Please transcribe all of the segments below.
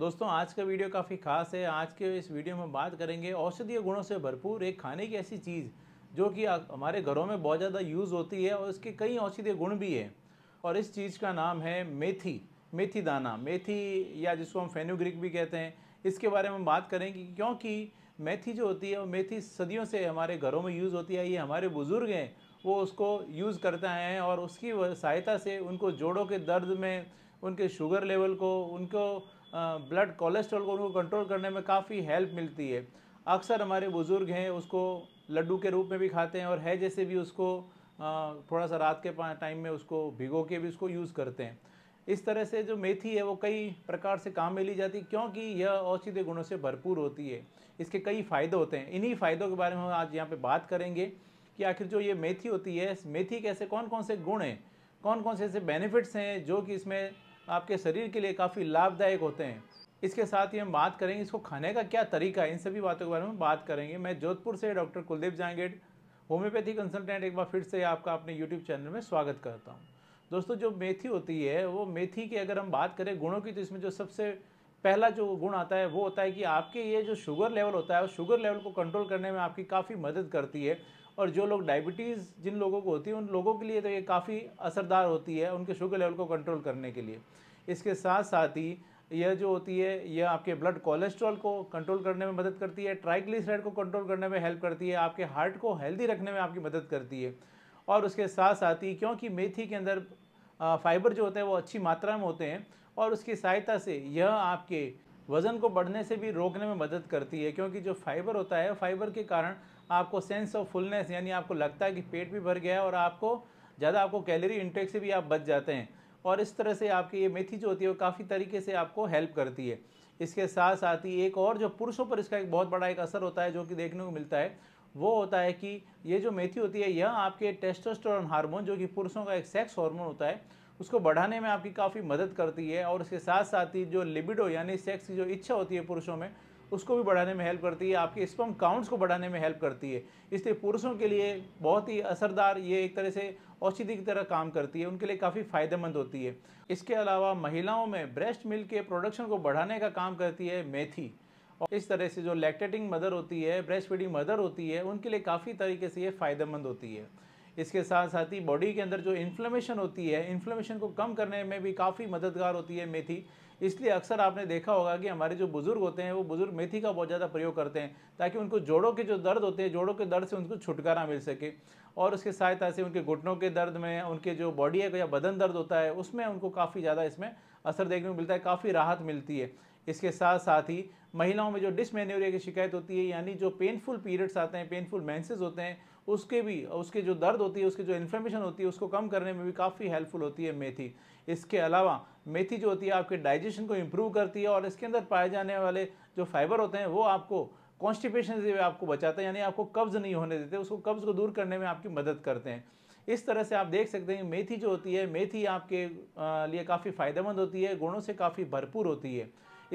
दोस्तों आज का वीडियो काफ़ी खास है आज के इस वीडियो में बात करेंगे औषधीय गुणों से भरपूर एक खाने की ऐसी चीज़ जो कि हमारे घरों में बहुत ज़्यादा यूज़ होती है और इसके कई औषधीय गुण भी हैं और इस चीज़ का नाम है मेथी मेथी दाना मेथी या जिसको हम फेनुग्रिक भी कहते हैं इसके बारे में बात करेंगे क्योंकि मेथी जो होती है वो मेथी सदियों से हमारे घरों में यूज़ होती है ये हमारे बुज़ुर्ग हैं वो उसको यूज़ करते हैं और उसकी सहायता से उनको जोड़ों के दर्द में उनके शुगर लेवल को उनको ब्लड कोलेस्ट्रॉल को उनको कंट्रोल करने में काफ़ी हेल्प मिलती है अक्सर हमारे बुज़ुर्ग हैं उसको लड्डू के रूप में भी खाते हैं और है जैसे भी उसको थोड़ा सा रात के टाइम में उसको भिगो के भी उसको यूज़ करते हैं इस तरह से जो मेथी है वो कई प्रकार से काम में ली जाती है क्योंकि यह औषधीय गुणों से भरपूर होती है इसके कई फ़ायदे होते हैं इन्हीं फ़ायदों के बारे में हम आज यहाँ पे बात करेंगे कि आखिर जो ये मेथी होती है मेथी के ऐसे कौन कौन से गुण हैं कौन कौन से ऐसे बेनिफिट्स हैं जो कि इसमें आपके शरीर के लिए काफ़ी लाभदायक होते हैं इसके साथ ही हम बात करेंगे इसको खाने का क्या तरीका है इन सभी बातों के बारे में बात करेंगे मैं जोधपुर से doctor Kuldeep Jangid homeopathy consultant एक बार फिर से आपका अपने यूट्यूब चैनल में स्वागत करता हूँ दोस्तों जो मेथी होती है वो मेथी की अगर हम बात करें गुणों की तो इसमें जो सबसे पहला जो गुण आता है वो होता है कि आपके ये जो शुगर लेवल होता है वो शुगर लेवल को कंट्रोल करने में आपकी काफ़ी मदद करती है और जो लोग डायबिटीज़ जिन लोगों को होती है उन लोगों के लिए तो ये काफ़ी असरदार होती है उनके शुगर लेवल को कंट्रोल करने के लिए इसके साथ साथ ही यह जो होती है यह आपके ब्लड कोलेस्ट्रॉल को कंट्रोल करने में मदद करती है ट्राइग्लिसराइड को कंट्रोल करने में हेल्प करती है आपके हार्ट को हेल्दी रखने में आपकी मदद करती है और उसके साथ साथ ही क्योंकि मेथी के अंदर फाइबर जो होते हैं वो अच्छी मात्रा में होते हैं और उसकी सहायता से यह आपके वज़न को बढ़ने से भी रोकने में मदद करती है क्योंकि जो फाइबर होता है फाइबर के कारण आपको सेंस ऑफ फुलनेस यानी आपको लगता है कि पेट भी भर गया है और आपको ज़्यादा आपको कैलोरी इंटेक से भी आप बच जाते हैं और इस तरह से आपकी ये मेथी जो होती है वो काफ़ी तरीके से आपको हेल्प करती है इसके साथ साथ ही एक और जो पुरुषों पर इसका एक बहुत बड़ा एक असर होता है जो कि देखने को मिलता है वो होता है कि ये जो मेथी होती है यह आपके टेस्टोस्टेरोन हार्मोन जो कि पुरुषों का एक सेक्स हार्मोन होता है उसको बढ़ाने में आपकी काफ़ी मदद करती है और इसके साथ साथ ही जो लिबिडो यानी सेक्स की जो इच्छा होती है पुरुषों में उसको भी बढ़ाने में हेल्प करती है आपके स्पम काउंट्स को बढ़ाने में हेल्प करती है इसलिए पुरुषों के लिए बहुत ही असरदार ये एक तरह से औषधि की तरह काम करती है उनके लिए काफ़ी फायदेमंद होती है इसके अलावा महिलाओं में ब्रेस्ट मिल्क के प्रोडक्शन को बढ़ाने का काम करती है मेथी और इस तरह से जो लैक्टेटिंग मदर होती है ब्रेस्ट फीडिंग मदर होती है उनके लिए काफ़ी तरीके से ये फ़ायदेमंद होती है इसके साथ साथ ही बॉडी के अंदर जो इन्फ्लेमेशन होती है इन्फ्लेमेशन को कम करने में भी काफ़ी मददगार होती है मेथी इसलिए अक्सर आपने देखा होगा कि हमारे जो बुज़ुर्ग होते हैं वो बुज़ुर्ग मेथी का बहुत ज़्यादा प्रयोग करते हैं ताकि उनको जोड़ों के जो दर्द होते हैं जोड़ों के दर्द से उनको छुटकारा मिल सके और उसके सहायता से उनके घुटनों के दर्द में उनके जो बॉडी है या बदन दर्द होता है उसमें उनको काफ़ी ज़्यादा इसमें असर देखने को मिलता है काफ़ी राहत मिलती है इसके साथ साथ ही महिलाओं में जो डिसमेन्यूरिया की शिकायत होती है यानी जो पेनफुल पीरियड्स आते हैं पेनफुल मैंसेज होते हैं उसके भी उसके जो दर्द होती है उसके जो इन्फ्लेमेशन होती है उसको कम करने में भी काफ़ी हेल्पफुल होती है मेथी इसके अलावा मेथी जो होती है आपके डाइजेशन को इम्प्रूव करती है और इसके अंदर पाए जाने वाले जो फाइबर होते हैं वो आपको कॉन्स्टिपेशन से आपको बचाता है यानी आपको कब्ज़ नहीं होने देते उसको कब्ज़ को दूर करने में आपकी मदद करते हैं इस तरह से आप देख सकते हैं मेथी जो होती है मेथी आपके लिए काफ़ी फ़ायदेमंद होती है गुणों से काफ़ी भरपूर होती है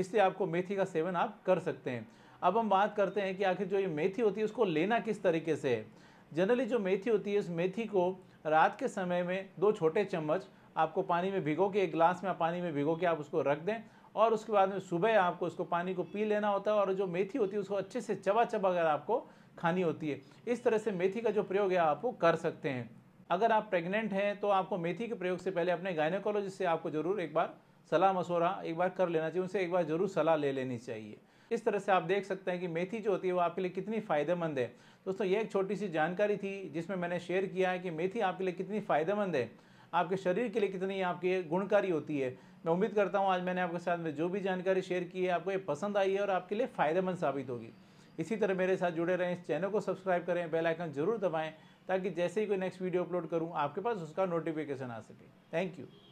इसलिए आपको मेथी का सेवन आप कर सकते हैं अब हम बात करते हैं कि आखिर जो ये मेथी होती है उसको लेना किस तरीके से है जनरली जो मेथी होती है उस मेथी को रात के समय में दो छोटे चम्मच आपको पानी में भिगो के एक गिलास में पानी में भिगो के आप उसको रख दें और उसके बाद में सुबह आपको उसको पानी को पी लेना होता है और जो मेथी होती है उसको अच्छे से चबा चबा कर आपको खानी होती है इस तरह से मेथी का जो प्रयोग है आप वो कर सकते हैं अगर आप प्रेग्नेंट हैं तो आपको मेथी के प्रयोग से पहले अपने गायनेकोलॉजिस्ट से आपको ज़रूर एक बार सलाह मशूरा एक बार कर लेना चाहिए उनसे एक बार ज़रूर सलाह ले लेनी चाहिए इस तरह से आप देख सकते हैं कि मेथी जो होती है वो आपके लिए कितनी फ़ायदेमंद है दोस्तों ये एक छोटी सी जानकारी थी जिसमें मैंने शेयर किया है कि मेथी आपके लिए कितनी फ़ायदेमंद है आपके शरीर के लिए कितनी आपकी गुणकारी होती है मैं उम्मीद करता हूँ आज मैंने आपके साथ में जो भी जानकारी शेयर की है आपको ये पसंद आई है और आपके लिए फ़ायदेमंद साबित होगी इसी तरह मेरे साथ जुड़े रहें इस चैनल को सब्सक्राइब करें बेल आइकन जरूर दबाएं ताकि जैसे ही कोई नेक्स्ट वीडियो अपलोड करूं आपके पास उसका नोटिफिकेशन आ सके थैंक यू